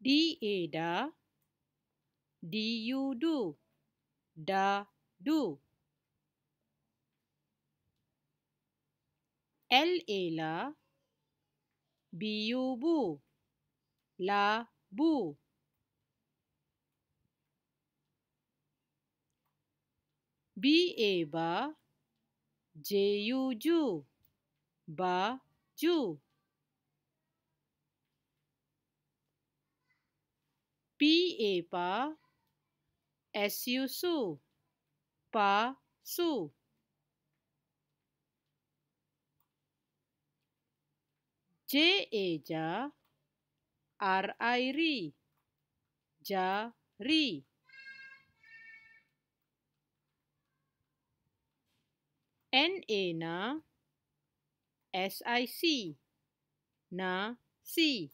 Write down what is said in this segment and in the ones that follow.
D A e da, D U du, da du. L A e la, B U bu, la bu. B e ba, J U ju, ba ju. P A pa S U su pa su J A ja R I ri ja ri N A na S I C na see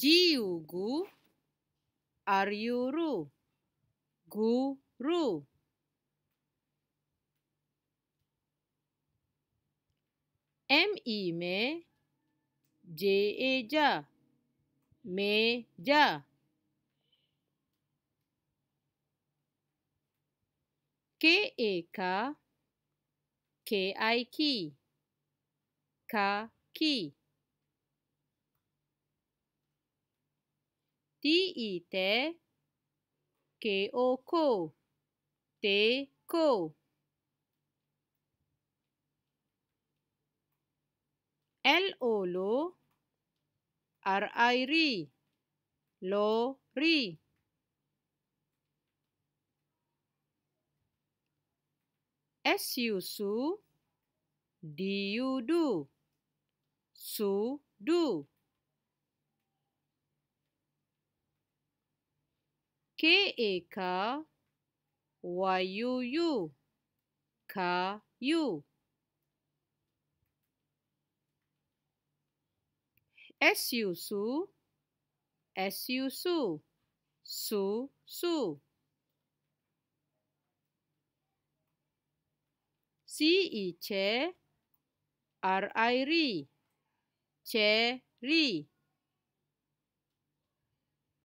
Jiugu aryuru guru MI me jeja meja KE ka KI ki ka ki di i te ke o ko te ko l o lo r i ri lo ri s u su d u du su du K-A-K, Y-U-U, K-U. S-U-S-U, S-U-S-U, S-U-S-U. C-I-C-E, R-I-R-I, C-E-R-I. C-E-R-I.